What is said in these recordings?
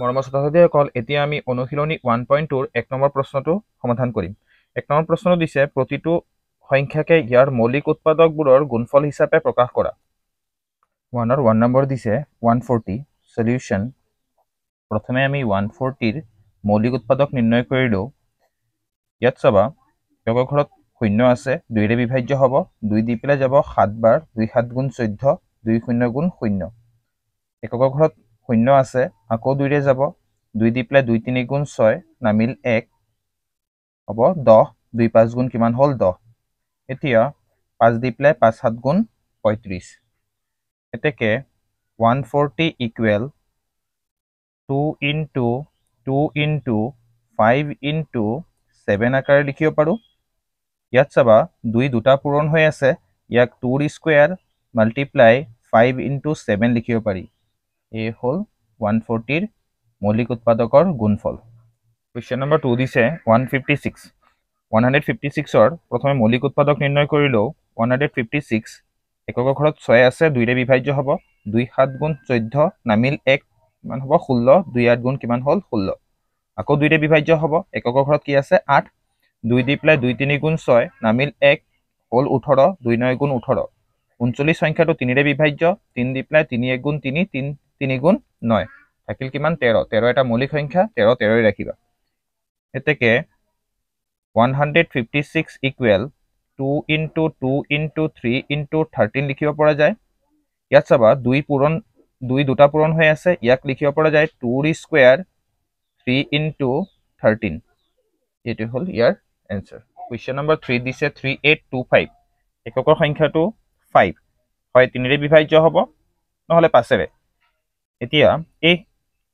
মৰমৰ ছাত্ৰছাত্ৰীসকল এতিয়া আমি অনুশীলনী ওৱান পইণ্ট টুৰ এক নম্বৰ প্ৰশ্নটো সমাধান কৰিম এক নম্বৰ প্ৰশ্নটো দিছে প্ৰতিটো সংখ্যাকে ইয়াৰ মৌলিক উৎপাদকবোৰৰ গুণফল হিচাপে প্ৰকাশ কৰা ওৱানৰ ওৱান নম্বৰ দিছে ওৱান ফৰ্টি চলিউশ্যন প্ৰথমে আমি ওৱান ফৰ্টিৰ মৌলিক উৎপাদক নিৰ্ণয় কৰিলোঁ ইয়াত চাবা লগৰ ঘৰত শূন্য আছে দুইৰে বিভাজ্য হ'ব দুই দি পেলাই যাব সাতবাৰ দুই সাত গুণ চৈধ্য দুই শূন্য গুণ শূন্য এককৰ ঘৰত শূন্য আছে আকৌ দুইৰে যাব দুই দি পেলাই দুই তিনি গুণ ছয় নামিল এক হ'ব দহ দুই পাঁচ গুণ কিমান হ'ল দহ এতিয়া পাঁচ দি পেলাই পাঁচ সাত গুণ পঁয়ত্ৰিছ এতেকে one forty equal to into two into five into seven আকাৰে লিখিব পাৰোঁ ইয়াত চাবা দুই দুটা পূৰণ হৈ আছে ইয়াক টুৰ square multiply five into seven লিখিব পাৰি ए होल 140 मौलिक उत्पादक और गुणफल क्वेश्चन नंबर 2 दिस है 156 156 और প্রথমে মৌলিক উৎপাদক নির্ণয় করিলো 156 একক অক্ষরত 6 আছে 2 রে বিভাজ্য হব 2 7 গুণ 14 নামিল 1 মান হব 16 2 8 গুণ কিমান হল 16 আকো 2 রে বিভাজ্য হব একক অক্ষরত কি আছে 8 2 দি প্লাই 2 3 গুণ 6 নামিল 1 হল 18 2 9 গুণ 18 39 সংখ্যাটো 3 রে বিভাজ্য 3 দি প্লাই 3 1 গুণ 3 3 তিনি গুণ নয় থাকিল কিমান তেৰ তেৰ এটা মৌলিক সংখ্যা তেৰ তেৰ ৰাখিবা এতেকে one hundred fifty six equal to into two into three into লিখিব পৰা যায় ইয়াত চাবা দুই পূৰণ দুই দুটা পূৰণ হৈ আছে ইয়াক লিখিব পৰা যায় টু ৰি স্কুয়াৰ থ্ৰি ইন্টু থাৰ্টিন এইটো হল ইয়াৰ এনসাৰ কুৱেশ্যন নম্বৰ থ্ৰী দিছে থ্ৰী এইট টু ফাইভ এককৰ সংখ্যাটো ফাইভ হয় তিনিৰে বিভাজ্য হব নহলে পাঁচে এতিয়া এই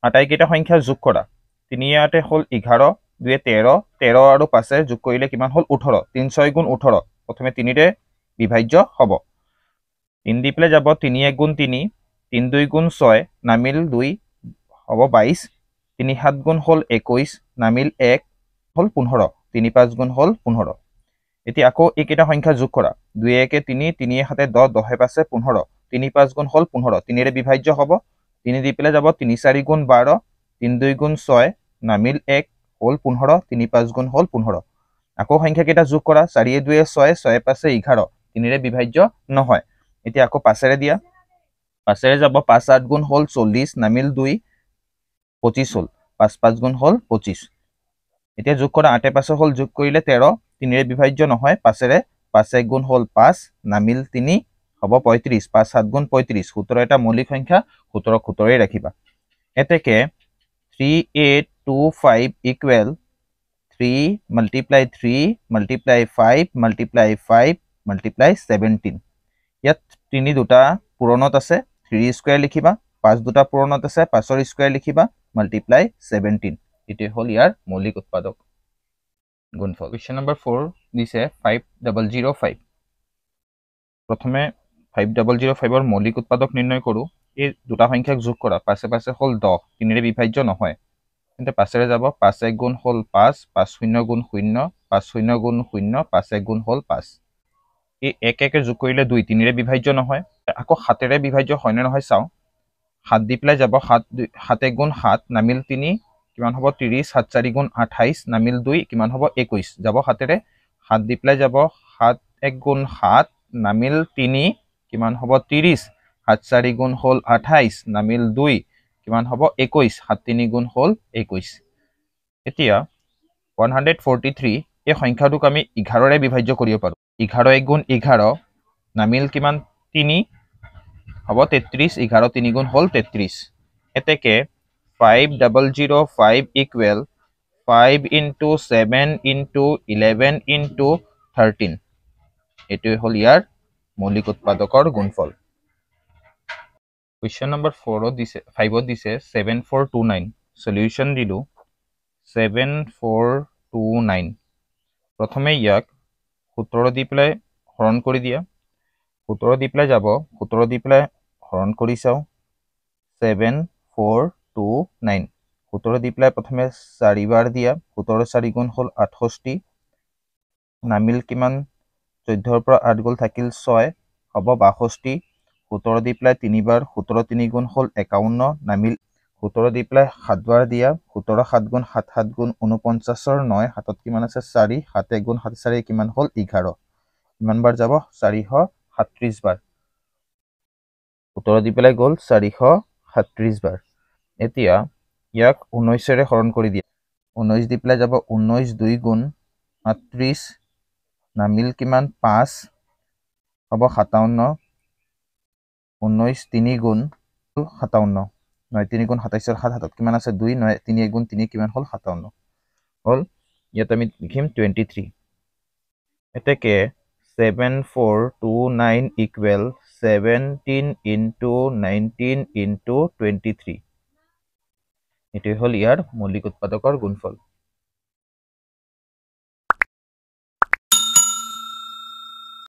আটাইকেইটা সংখ্যা যোগ কৰা তিনি ইয়াতে হ'ল এঘাৰ দুই তেৰ তেৰ আৰু পাঁচে যোগ কৰিলে কিমান হ'ল ওঠৰ তিনি ছয় গুণ ওঠৰ প্ৰথমে তিনিৰে বিভাজ্য হ'ব তিনি দি পেলাই যাব তিনি এক গুণ তিনি তিনি দুই গুণ ছয় নামিল দুই হ'ব বাইছ তিনি সাত গুণ হ'ল একৈছ নামিল এক হ'ল পোন্ধৰ তিনি পাঁচ গুণ হ'ল পোন্ধৰ এতিয়া আকৌ এইকেইটা সংখ্যা যোগ কৰা দুই একে তিনি তিনিয়ে সাতে দহ দহে পাঁচে পোন্ধৰ তিনি পাঁচ গুণ হ'ল পোন্ধৰ তিনিৰে বিভাজ্য হ'ব তিনি দি পেলাই যাব তিনি চাৰি গুণ বাৰ তিনি দুই গুণ ছয় নামিল এক হ'ল পোন্ধৰ তিনি পাঁচ গুণ হ'ল পোন্ধৰ আকৌ সংখ্যাকেইটা যোগ কৰা চাৰিয়ে দুয়ে ছয় ছয়ে পাঁচে এঘাৰ তিনিৰে বিভাজ্য নহয় এতিয়া আকৌ পাছেৰে দিয়া পাছেৰে যাব পাঁচ আঠ গুণ হ'ল চল্লিছ নামিল দুই পঁচিছ হ'ল পাঁচ পাঁচ গুণ হ'ল পঁচিছ এতিয়া যোগ কৰা আঠে পাঁচে হ'ল যোগ কৰিলে তেৰ তিনিৰে বিভাজ্য নহয় পাছেৰে পাঁচ এক গুণ হ'ল পাঁচ নামিল তিনি হব পঁয়ত্ৰিশ পাঁচ সাত গুণ পঁয়ত্ৰিশ সোতৰ এটা মৌলিক সংখ্যা সতেৰো সতেৰোই ৰাখিবা এতেকে three eight two five equal three multiply three multiply five multiply five multiply seventeen ইয়াত তিনি দুটা পূৰণত আছে থ্ৰি স্কুয়াৰ লিখিবা পাঁচ দুটা পূৰণত আছে পাঁচৰ স্কুয়াৰ লিখিবা মাল্টিপ্লাই সেভেন্টিন এটাই হল ইয়াৰ মৌলিক উৎপাদক গুণফল কুয়েশ্যন নম্বৰ ফোৰ দিছে ফাইভ ডাবল জিৰ' ফাইভ প্ৰথমে ফাইভ ডাবল জিৰ' ফাইভৰ মৌলিক উৎপাদক নিৰ্ণয় কৰোঁ এই দুটা সংখ্যাক যোগ কৰা পাছে পাছে হ'ল দহ তিনিৰে বিভাজ্য নহয় তেন্তে পাছেৰে যাব পাঁচ এক গুণ হ'ল পাঁচ পাঁচ শূন্য গুণ শূন্য পাঁচ শূন্য গুণ শূন্য পাঁচ এক গুণ হ'ল পাঁচ এই এক একে যোগ কৰিলে দুই তিনিৰে বিভাজ্য নহয় আকৌ সাতেৰে বিভাজ্য হয়নে নহয় চাওঁ সাত দি পেলাই যাব সাত দুই সাত এক গুণ সাত নামিল তিনি কিমান হ'ব ত্ৰিছ সাত চাৰি গুণ আঠাইছ নামিল দুই কিমান হ'ব একৈছ যাব সাতেৰে সাত দি পেলাই যাব সাত এক গুণ সাত নামিল তিনি কিমান হ'ব ত্ৰিছ সাত চাৰি গুণ হ'ল আঠাইছ নামিল দুই কিমান হ'ব একৈছ সাত তিনি গুণ হ'ল একৈছ এতিয়া ওৱান হাণ্ড্ৰেড ফৰ্টি থ্ৰী এই সংখ্যাটোক আমি এঘাৰৰে বিভাজ্য কৰিব পাৰোঁ এঘাৰ এক গুণ এঘাৰ নামিল কিমান তিনি হ'ব তেত্ৰিছ এঘাৰ তিনি গুণ হ'ল তেত্ৰিছ এতেকে five double zero' five equal five into seven into eleven into thirteen এইটোৱে হ'ল ইয়াৰ মৌলিক উৎপাদকৰ গুণফল কুৱেশ্যন নম্বৰ ফ'ৰত দিছে ফাইভত দিছে seven four two nine solution দিলোঁ ছেভেন ফ'ৰ টু নাইন প্ৰথমে ইয়াক সোতৰ দি পেলাই হৰণ কৰি দিয়া সোতৰ দি পেলাই যাব সোতৰ দি পেলাই হৰণ কৰি চাওঁ ছেভেন ফ'ৰ টু নাইন সোতৰ দি পেলাই প্ৰথমে চাৰিবাৰ দিয়া সোতৰ চাৰিগুণ হ'ল আঠষষ্ঠি নামিল কিমান চৈধ্যৰ পৰা আঠ গ'ল থাকিল ছয় হ'ব বাষষ্ঠি সোতৰ দি পেলাই তিনিবাৰ সোতৰ তিনি গুণ হ'ল একাৱন্ন নামিল সোতৰ দি পেলাই সাত বাৰ দিয়া সোতৰ সাত গুণ সাত সাত গুণ ঊনপঞ্চাছৰ নয় সাতত কিমান আছে চাৰি সাতে গুণ সাত চাৰি কিমান হ'ল এঘাৰ কিমান বাৰ যাব চাৰিশ সাতত্ৰিছ বাৰ সোতৰ দি পেলাই গ'ল চাৰিশ সাতত্ৰিছ বাৰ এতিয়া ইয়াক ঊনৈছেৰে হৰণ কৰি দিয়া ঊনৈছ দি পেলাই যাব ঊনৈছ দুই গুণ আঠত্ৰিছ নামিল কিমান পাঁচ হ'ব সাতাৱন্ন ঊনৈছ তিনি গুণ সাতাৱন্ন নয় তিনি গুণ সাতাইছ সাত হাতত কিমান আছে দুই নয় তিনি এক গুণ তিনি কিমান হ'ল সাতাৱন্ন হ'ল ইয়াত আমি লিখিম টুৱেণ্টি থ্ৰী এতেকে seven four two nine equal seventeen into nineteen into twenty three এইটোৱে হ'ল ইয়াৰ মৌলিক উৎপাদকৰ গুণফল